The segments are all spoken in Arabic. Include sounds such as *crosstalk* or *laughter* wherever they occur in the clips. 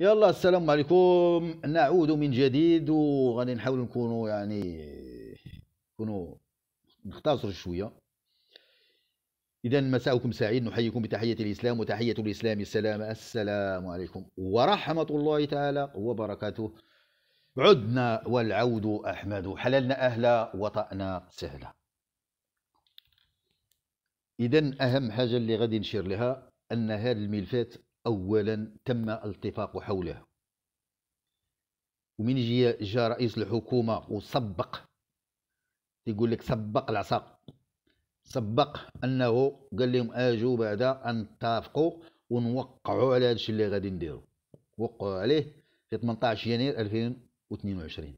يلا السلام عليكم نعود من جديد وغادي نحاولوا نكونوا يعني نكونوا نختصر شويه اذا مساءكم سعيد نحييكم بتحيه الاسلام وتحيه الاسلام السلام السلام عليكم ورحمه الله تعالى وبركاته عدنا والعود احمد حللنا اهلا وطأنا سهلا اذا اهم حاجه اللي غادي نشير لها ان هذا الملفات أولا تم الاتفاق حوله ومن جاء جا رئيس الحكومة وسبق يقول لك سبق العصا سبق أنه قال لهم أجوا بعد أن نتفقوا ونوقعوا على هذا الشيء اللي غادي نديرو وقعوا عليه في 18 يناير 2022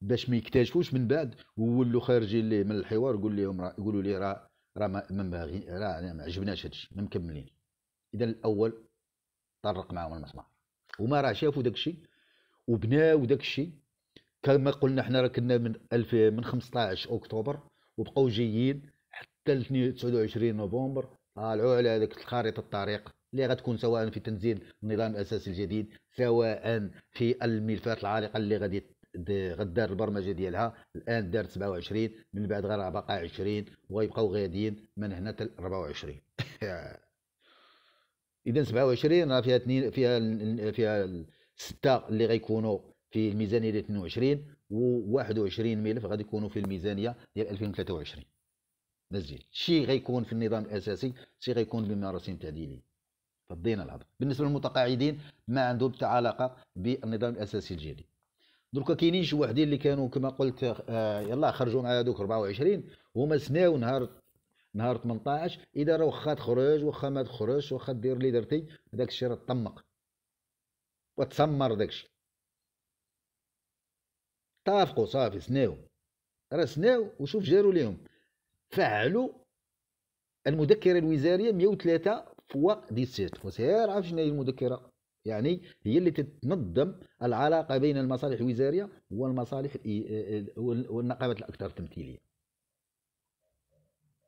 باش ما يكتشفوش من بعد وولوا خارجين ليه من الحوار يقول لهم يقولوا لي راه راه ما باغي راه ما عجبناش هادشي ما مكملين اذا الاول طرق معهم المسمار وما راه شافوا داك الشيء وبناو داك الشيء كما قلنا حنا راه كنا من الف من 15 اكتوبر وبقاو جايين حتى 29 نوفمبر طالعوا على هذيك الخريطه الطريق اللي غتكون سواء في تنزيل النظام الاساسي الجديد سواء في الملفات العالقه اللي غادي غدار البرمجه ديالها الان دارت 27 من بعد غير بقى 20 ويبقاو غاديين من هنا حتى 24 *laughs* اذا 27 راه فيها اثنين فيها فيها سته اللي غيكونوا في الميزانيه ديال 22 و21 ملف غادي يكونوا في الميزانيه ديال 2023 مزيان شي غيكون في النظام الاساسي شي غيكون بمراسم التعديليه فضينا الهضره بالنسبه للمتقاعدين ما عندهم حتى علاقه بالنظام الاساسي الجديد دركا كاينين شي واحدين اللي كانوا كما قلت آه يلا خرجوا مع هذوك 24 هما سناو نهار نهار 18 اذا راه واخا تخرج واخا ما تخرجش واخا دير اللي درتي داك الشيء راه طمق وتسمر داك الشيء تافقوا صافي سناو راه سناو وشوف جاروا ليهم فعلوا المذكره الوزاريه 103 فوا 17 وسير عارف شنو هي المذكره يعني هي اللي تتنظم العلاقه بين المصالح الوزاريه والمصالح اه، اه، اه، والنقابات الاكثر تمثيليه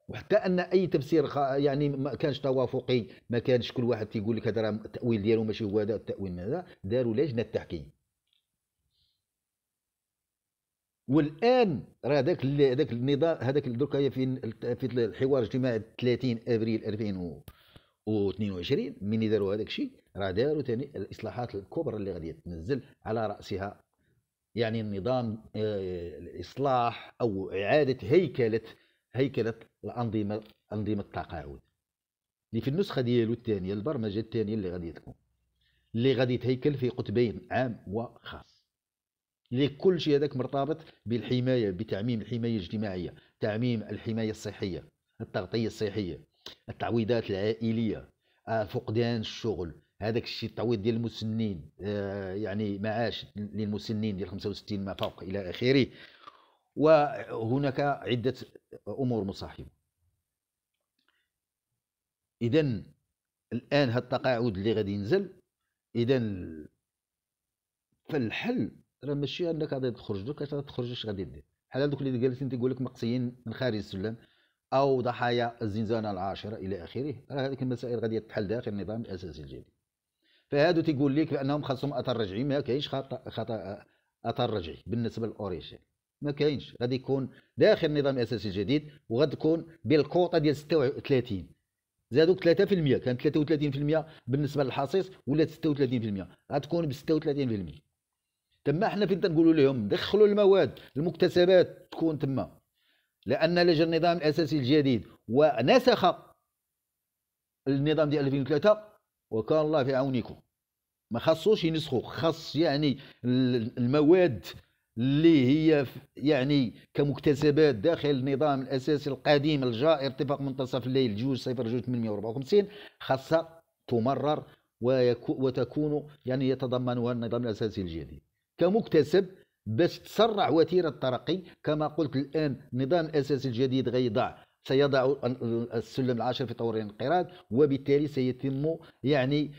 وحتى ان اي تفسير يعني ما كانش توافقي ما كانش كل واحد تيقول لك هذا راه التاويل ديالو ماشي هو هذا التاويل هذا داروا لجنه تحكيم والان راه هذاك هذاك النظام هذاك درك في في الحوار الاجتماعي 30 ابريل 2022 من داروا هذاك الشيء راه داروا ثاني الاصلاحات الكبرى اللي غادي تنزل على راسها يعني النظام آه، الاصلاح او اعاده هيكله هيكله الانظمه انظمه التقاعد اللي في النسخه ديالو الثانيه البرمجه الثانيه اللي غادي تكون اللي غادي تهيكل في قطبين عام وخاص اللي كل شيء هذاك مرتبط بالحمايه بتعميم الحمايه الاجتماعيه تعميم الحمايه الصحيه التغطيه الصحيه التعويضات العائليه فقدان الشغل هذاك الشيء التعويض ديال المسنين آه، يعني معاش للمسنين ديال 65 ما فوق الى اخره وهناك عده امور مصاحبة إذا الآن هاد التقاعد اللي غادي ينزل إذا فالحل راه ماشي أنك غادي تخرج دوك اش تخرج اش غادي دير بحال هادوك اللي انت يقول لك مقصيين من خارج السلم أو ضحايا الزنزانة العاشرة إلى آخره راه هذيك المسائل غادي تحل داخل النظام الأساسي الجديد فهادو تيقول لك بأنهم خاصهم أثر رجعي ما كاينش خطأ خطأ أثر رجعي بالنسبة للأوريجين ما كاينش غادي يكون داخل نظام اساسي جديد وغادي تكون بالكوطه ديال 36 زادوك 3% كانت 33% بالنسبه للحصيص ولات 36% غتكون ب 36% تما حنا فين تنقولوا لهم دخلوا المواد المكتسبات تكون تما لان لجا النظام الاساسي الجديد ونسخ النظام ديال 2003 وكان الله في عونكم ما خصوش ينسخوا خص يعني المواد اللي هي يعني كمكتسبات داخل النظام الاساسي القديم الجائر اتفاق منتصف الليل جوج صفر جوج 854 خاصة تمرر وتكون يعني يتضمنها النظام الاساسي الجديد كمكتسب باش تسرع وتيره الترقي كما قلت الان النظام الاساسي الجديد غيضع سيضع السلم العاشر في طور الانقراض وبالتالي سيتم يعني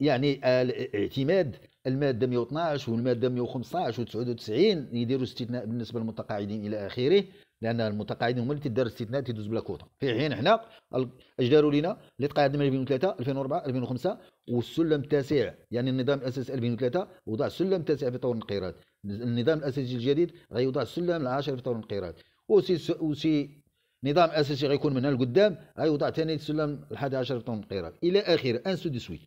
يعني الاعتماد الماده 112 والماده 115 و99 يديروا استثناء بالنسبه للمتقاعدين الى اخره لان المتقاعدين هما اللي تدار استثناء تدوز بلا كوطه في حين حنا اش داروا لنا اللي تقاعد من 2003 2004 2005 والسلم التاسع يعني النظام الاساسي 2003 وضع السلم التاسع في طور الانقراض النظام الاساسي الجديد غيوضع السلم العاشر في طور الانقراض وسي وسي نظام اساسي غيكون من هنا لقدام غيوضع ثاني السلم ال11 في طور الانقراض الى اخره سو دي سويت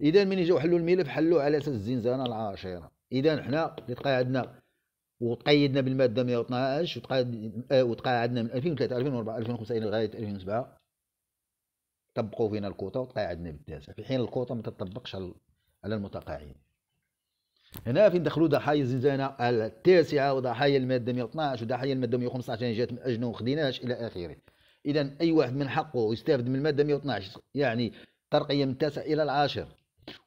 اذا من يجيو حلوا الملف حلوا على اساس الزنزانه العاشره اذا حنا اللي تقاعدنا آه، وتقيدنا بالماده 112 وتقاعد وتقاعدنا من 2003 2004 2005 الى غايه 2007 طبقوا فينا الكوطه وتقاعدنا بالتاسع في حين الكوطه ما تطبقش على المتقاعدين هنا فين ندخلوا ضحايا الزنزانه التاسعه وضحايا الماده 112 وضحايا الماده 115 جات من اجل وخديناش الى اخره اذا اي واحد من حقه يستافد من الماده 112 يعني ترقيه من التاسع الى العاشر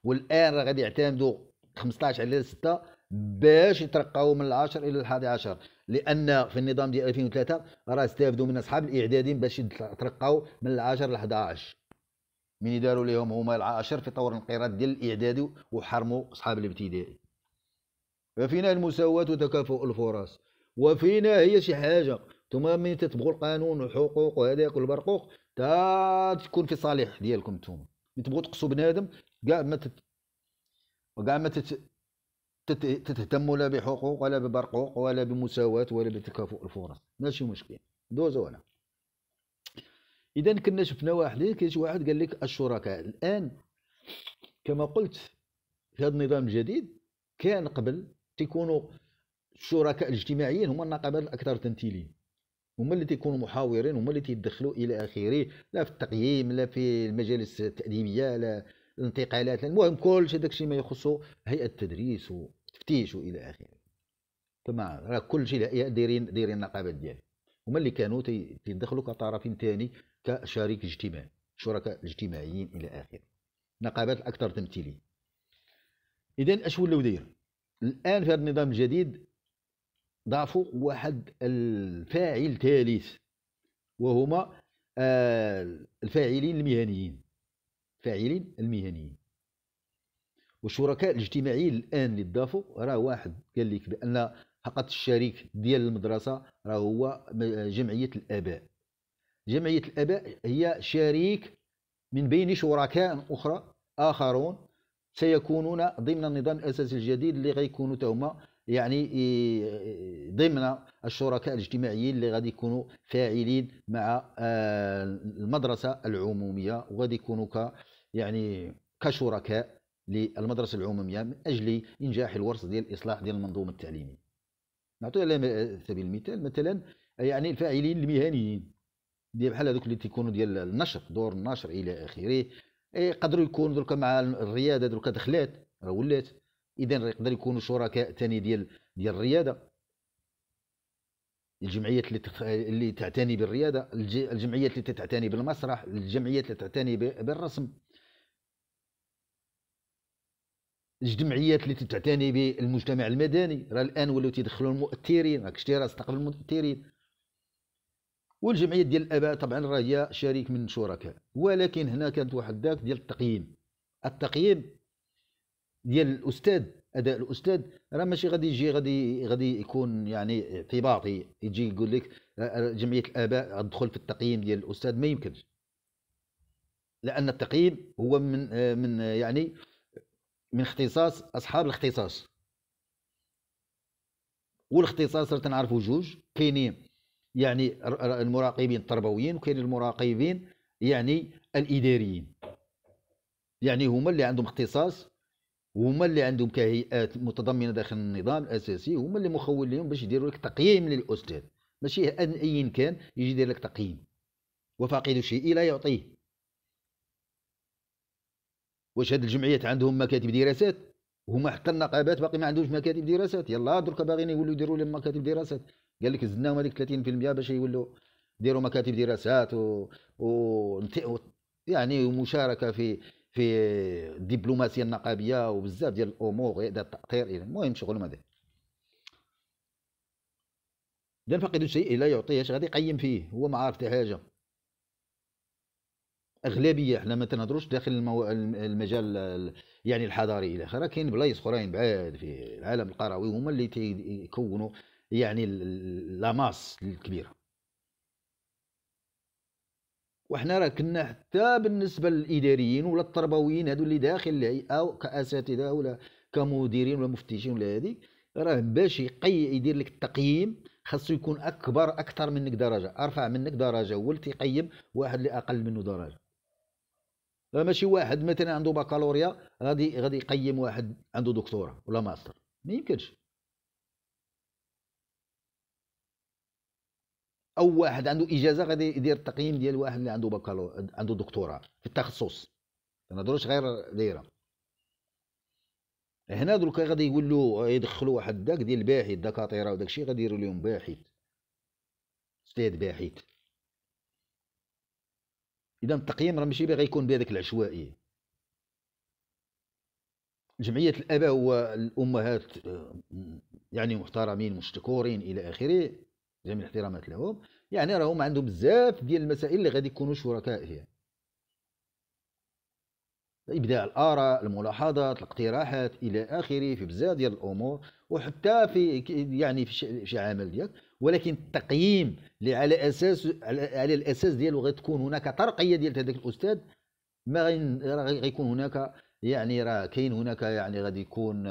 والان راه غادي يعتمدوا 15 على 6 باش يترقاو من 10 الى الحادي 11 لان في النظام ديال 2003 راه استافدوا من اصحاب الاعدادين باش يترقاو من 10 ل 11 من داروا لهم هما العاشر في طور انقراض ديال الاعدادي وحرموا اصحاب الابتدائي وفينا المساواة وتكافؤ الفرص وفينا هي شي حاجه نتوما من تتبغوا القانون والحقوق وهذاك والبرقوق تا تكون في صالح ديالكم نتوما ملي تبغوا تقصوا بنادم قاعد ما تت... وقاعد ما تت... تت... تتهتم لا بحقوق ولا ببرقوق ولا بمساواة ولا بتكافؤ الفرص ماشي مشكل دوز ولا اذا كنا شفنا واحد كاين شي واحد قال لك الشركاء الان كما قلت في هذا النظام الجديد كان قبل تيكونوا الشركاء الاجتماعيين هما النقابات الاكثر تمثيليا هما اللي تيكونوا محاورين هما اللي تيدخلوا الى اخره لا في التقييم لا في المجالس التعليميه لا الانتقالات المهم كل شيء داكشي ما يخصو هيئه التدريس والتفتيش والى اخره فما راه كل شيء دايرين دايرين النقابات ديالهم هما اللي كانوا تيدخلوا كطرف ثاني كشريك اجتماعي شركاء اجتماعيين الى اخره نقابات الاكثر تمثيليه اذا اش ولاو داير الان في هذا النظام الجديد ضافوا واحد الفاعل ثالث وهما آه، الفاعلين المهنيين الفاعلين المهنيين والشركاء الاجتماعيين الان اللي ضافوا راه واحد قال لك بان فقط الشريك ديال المدرسه راه هو جمعيه الاباء جمعيه الاباء هي شريك من بين شركاء اخرى اخرون سيكونون ضمن النظام الاساسي الجديد اللي غيكونوا تهما يعني آه، ضمن الشركاء الاجتماعيين اللي غادي يكونوا فاعلين مع آه، المدرسه العموميه وغادي يكونوا ك يعني كشركاء للمدرسه العموميه من اجل انجاح الورص ديال الاصلاح ديال المنظومه التعليميه نعطي على آه، سبيل المثال مثلا يعني الفاعلين المهنيين ديال بحال هذوك اللي تيكونوا ديال النشر دور النشر الى اخره يقدروا إيه، يكونوا دركا مع الرياده دركا دخلات راه ولات اذا يقدر يكونوا شركاء ثاني ديال ديال الرياده الجمعيات اللي تخ... اللي تعتني بالرياده الج... الجمعيات اللي تعتني بالمسرح الجمعيات اللي تعتني ب... بالرسم الجمعيات اللي تعتني بالمجتمع المدني راه الان ولاو تيدخلوا المؤثرين راك شتي راه استقل المؤثرين والجمعيه ديال الاباء طبعا راه هي شريك من شركاء ولكن هنا كانت واحد ذاك ديال التقييم التقييم ديال الاستاذ اداء الاستاذ راه ماشي غادي يجي غادي غادي يكون يعني اعتباطي يجي يقول لك آه، آه، جمعيه الاباء تدخل في التقييم ديال الاستاذ ما يمكنش لان التقييم هو من آه، من يعني من اختصاص اصحاب الاختصاص والاختصاص راه تنعرفوا جوج كاينين يعني المراقبين التربويين وكاين المراقبين يعني الاداريين يعني هما اللي عندهم اختصاص هما اللي عندهم كهيئات متضمنه داخل النظام الاساسي هما اللي مخول لهم باش يديروا لك تقييم للاستاذ ماشي ايا كان يجي يدير لك تقييم وفاقد الشيء لا يعطيه واش هاد الجمعيات عندهم مكاتب دراسات هما حتى النقابات باقي ما عندهمش مكاتب دراسات يلا درك باغيين يولوا يديروا لهم مكاتب دراسات قال لك زدناهم هذيك 30% باش يولوا يديروا مكاتب دراسات و, و... يعني مشاركه في في الدبلوماسيه النقابيه وبزاف ديال الامور هذا التاطير المهم شغل هذا داير اذا فقد الشيء لا يعطيه اش غادي يقيم فيه هو ما عارف حتى حاجه اغلبيه حنا ما تنهضروش داخل المو... المجال يعني الحضاري الى اخره كاين بلايص اخرين بعاد في العالم القروي هما اللي تيكونوا يعني لاماس الكبيره وحنا راه كنا حتى بالنسبه للاداريين ولا التربويين هادو اللي داخل الهيئه كاساتذه ولا كمديرين ولا مفتشين ولا هذي راه باش يقي يدير لك التقييم خاصو يكون اكبر اكثر منك درجه ارفع منك درجه هو اللي واحد اللي اقل منه درجه ماشي واحد مثلا عنده بكالوريا غادي غادي يقيم واحد عنده دكتوراه ولا ماستر ما يمكنش او واحد عنده اجازه غادي يدير التقييم ديال واحد اللي عنده بكالو عنده دكتوراه في التخصص ما نهضروش غير دايره هنا دروك غادي يقول له يدخلوا واحد داك ديال الباحث دكاتره وداك الشيء غادي يديروا لهم باحث استاذ باحث اذا التقييم راه ماشي باغي يكون بهذاك العشوائي جمعيه الاباء والامهات آه، يعني محترمين مشتكورين الى اخره جميع الاحترامات لهم يعني راهم عندهم بزاف ديال المسائل اللي غادي يكونوا شركاء فيها ابداع الاراء الملاحظات الاقتراحات الى اخره في بزاف ديال الامور وحتى في يعني في شي عمل ديالك ولكن التقييم اللي على اساس على الاساس ديالو غتكون هناك ترقيه ديال هذاك الاستاذ ما غيكون هناك يعني راه كاين هناك يعني غادي يكون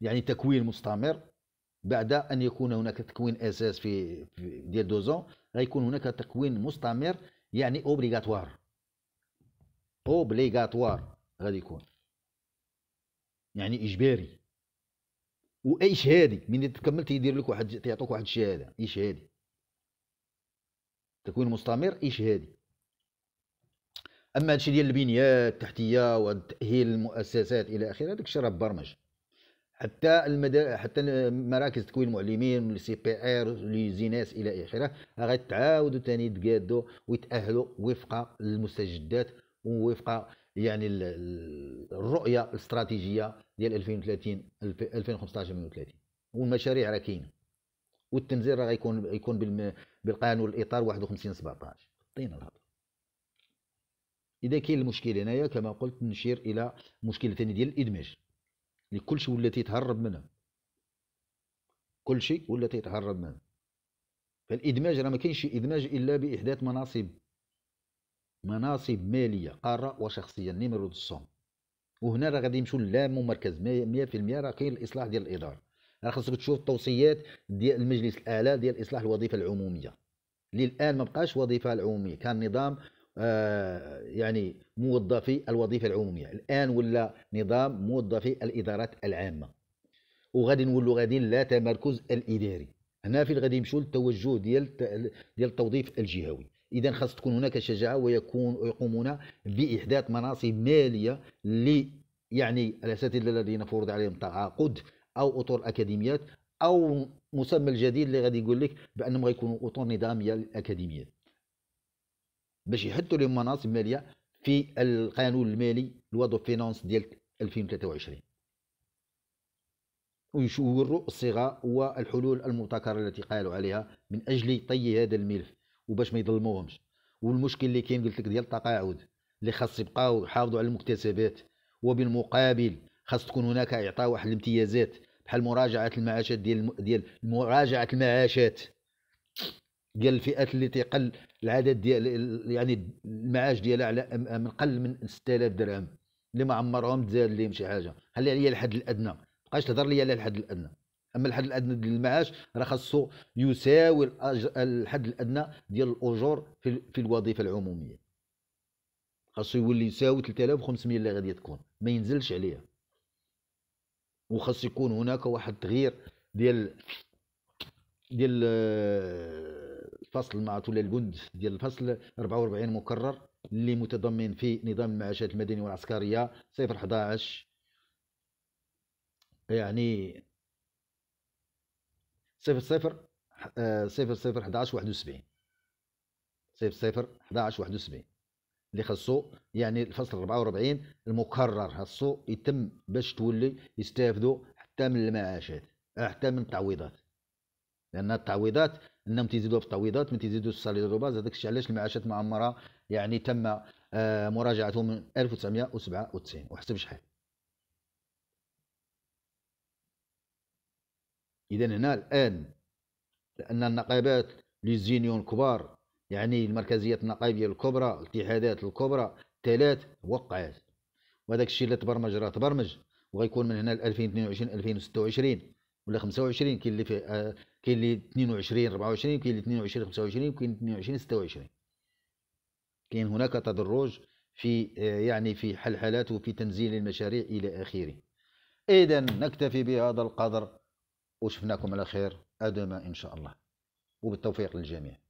يعني تكوين مستمر بعد ان يكون هناك تكوين اساس في, ديال دوزون غيكون هناك تكوين مستمر يعني اوبليغاتوار اوبليغاتوار غادي يكون يعني اجباري واي شهاده من تكمل تيدير لك واحد تيعطوك واحد الشهاده اي شهاده تكوين مستمر اي شهاده اما هادشي ديال البنيه التحتيه وتاهيل المؤسسات الى اخره داكشي راه برمج حتى المدار... حتى مراكز تكوين المعلمين سي بي ار لي زيناس الى اخره غتعاودوا ثاني تقادوا ويتاهلوا وفق المستجدات ووفق يعني الرؤيه الاستراتيجيه ديال 2030 2015 2030 والمشاريع راه كاينه والتنزيل راه غيكون يكون بالقانون الاطار 51 17 عطينا الهضره اذا كاين المشكل هنايا كما قلت نشير الى مشكل ثاني ديال الادماج يعني كل شيء ولا تيتهرب منها كل شيء ولا تيتهرب منها فالادماج راه ما كاينش ادماج الا باحداث مناصب مناصب ماليه قاره وشخصيه نيميرو دو سون وهنا راه غادي يمشيو للام مركز 100% راه كاين الاصلاح ديال الاداره راه خاصك تشوف التوصيات ديال المجلس الاعلى ديال اصلاح الوظيفه العموميه اللي الان ما بقاش وظيفه العموميه كان نظام آه، يعني موظفي الوظيفه العموميه الان ولا نظام موظفي الادارات العامه وغادي نولوا غاديين لا تمركز الاداري هنا فين غادي يمشوا للتوجه ديال ديال التوظيف الجهوي اذا خاص تكون هناك شجاعه ويكون يقومون باحداث مناصب ماليه ل يعني الاساتذه الذين فرض عليهم تعاقد او اطر اكاديميات او مسمى الجديد اللي غادي يقول لك بانهم غيكونوا اطر نظاميه للاكاديميات باش يحطوا لي مناصب ماليه في القانون المالي الوضع فينانس ديال 2023 ويشوروا الصيغه والحلول المبتكره التي قالوا عليها من اجل طي هذا الملف وباش ما يظلموهمش والمشكل اللي كاين قلت لك ديال التقاعد اللي خاص يبقاو يحافظوا على المكتسبات وبالمقابل خاص تكون هناك اعطاء واحد الامتيازات بحال مراجعه المعاشات ديال ديال مراجعه المعاشات ديال الفئات اللي تقل العدد ديال يعني المعاش ديالها على من قل من 6000 درهم اللي ما عمرهم تزاد ليهم شي حاجه خلي يعني لي الحد الادنى بقاش تهضر لي على الحد الادنى اما الحد الادنى ديال المعاش راه خاصو يساوي الحد الادنى ديال الاجور في, في الوظيفه العموميه خاصو يولي يساوي 3500 اللي غادي تكون ما ينزلش عليها وخاص يكون هناك واحد التغيير ديال ديال آه، الفصل مع طول الجند ديال الفصل 44 مكرر اللي متضمن في نظام المعاشات المدني والعسكريه صفر 11 يعني صفر صفر آه، صفر صفر 11 71 صفر صفر 11 71 اللي خاصو يعني الفصل 44 المكرر خاصو يتم باش تولي يستافدوا حتى من المعاشات حتى من التعويضات لان التعويضات انهم تيزيدوا في التعويضات ما تيزيدوش السالير دو باز هذاك الشيء علاش المعاشات المعمره يعني تم آه، مراجعته من 1997 وحسب شحال اذا هنا الان لان النقابات لي زينيون كبار يعني المركزيات النقابيه الكبرى الاتحادات الكبرى ثلاث وقعات وهذاك الشيء اللي تبرمج راه تبرمج وغيكون من هنا ل 2022 2026 ولا 25 كاين اللي في آه، كاين اللي 22 24 كاين اللي 22 25 كاين 22 26 كاين هناك تدرج في آه، يعني في حلحلات وفي تنزيل المشاريع الى اخره اذا نكتفي بهذا القدر وشفناكم على خير ادما ان شاء الله وبالتوفيق للجميع